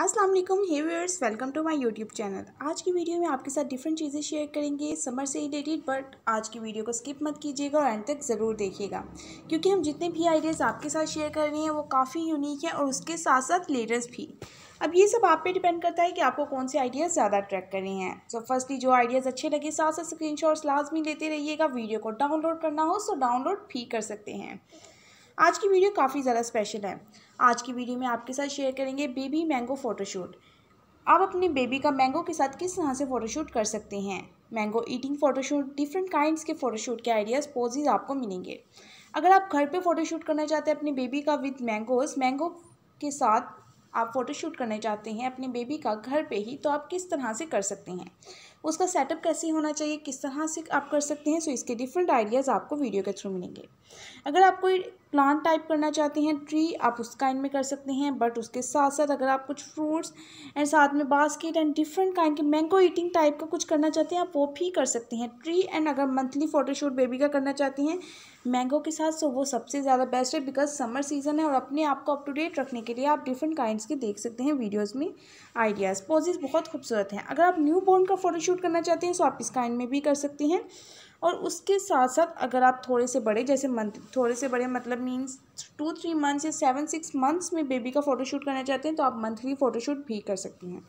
अस्सलाम वालेकुम hey viewers welcome to my YouTube channel आज की वीडियो में आपके साथ डिफरेंट चीज़ें शेयर करेंगे समर से रिलेटेड बट आज की वीडियो को स्किप मत कीजिएगा और एंड तक ज़रूर देखिएगा क्योंकि हम जितने भी आइडियाज़ आपके साथ शेयर कर रहे हैं वो काफ़ी यूनिक है और उसके साथ साथ लेटेस्ट भी अब ये सब आप पे डिपेंड करता है कि आपको कौन से आइडियाज़ ज़्यादा ट्रैक कर रहे हैं सो फर्स्टली जो आइडियाज़ अच्छे लगे साथ साथ स्क्रीन लाजमी लेते रहिएगा वीडियो को डाउनलोड करना हो सो डाउनलोड भी कर सकते हैं आज की वीडियो काफ़ी ज़्यादा स्पेशल है आज की वीडियो में आपके साथ शेयर करेंगे बेबी मैंगो फ़ोटोशूट आप अपने बेबी का मैंगो के साथ किस तरह से फ़ोटोशूट कर सकते हैं mango eating photoshoot different kinds के फ़ोटोशूट के आइडियाज़ पोजेज आपको मिलेंगे अगर आप घर पे फ़ोटोशूट करना चाहते हैं अपने बेबी का विद मैंगोज़ मैंगो के साथ आप फ़ोटोशूट करना चाहते हैं अपने बेबी का घर पे ही तो आप किस तरह से कर सकते हैं उसका सेटअप कैसे होना चाहिए किस तरह से आप कर सकते हैं सो इसके डिफरेंट आइडियाज़ आपको वीडियो के थ्रू मिलेंगे अगर आप कोई प्लांट टाइप करना चाहते हैं ट्री आप उस काइंड में कर सकते हैं बट उसके साथ साथ अगर आप कुछ फ्रूट्स एंड साथ में बास्केट एंड डिफरेंट काइंड के मैंगो ईटिंग टाइप का कुछ करना चाहते हैं आप वो भी कर सकते हैं ट्री एंड अगर मंथली फोटोशूट बेबी का करना चाहते हैं मैंगो के साथ सो वो सबसे ज़्यादा बेस्ट है बिकॉज समर सीजन है और अपने आप को अप टू डेट रखने के लिए आप डिफरेंट काइंड के देख सकते हैं वीडियोज़ में आइडियाज़ पोजेज बहुत खूबसूरत हैं अगर आप न्यू बॉर्न का फोटोशूट शूट करना चाहते हैं सो आप इस काइंड में भी कर सकते हैं और उसके साथ साथ अगर आप थोड़े से बड़े जैसे मंथ थोड़े से बड़े मतलब मीन्स टू थ्री मंथ्स या सेवन सिक्स मंथ्स में बेबी का फ़ोटोशूट करना चाहते हैं तो आप मंथली फ़ोटोशूट भी कर सकती हैं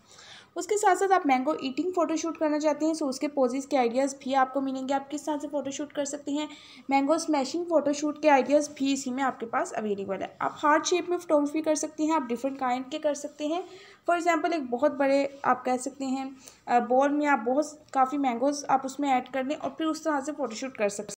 उसके साथ साथ आप मैंगो ईटिंग फ़ोटोशूट करना चाहते हैं सो उसके पोजेज़ के आइडियाज़ भी आपको मिलेंगे आप किस तरह से फ़ोटोशूट कर सकते हैं मैंगो स्मैशिंग फ़ोटोशूट के आइडियाज़ भी इसी में आपके पास अवेलेबल है आप हार्ड शेप में फोटोग्राफी कर सकते हैं आप डिफरेंट काइंड के कर सकते हैं फॉर एग्ज़ाम्पल एक बहुत बड़े आप कह सकते हैं बॉल में आप बहुत काफ़ी मैंगोज़ आप उसमें ऐड कर लें और फिर उस तरह से फ़ोटोशूट कर सकते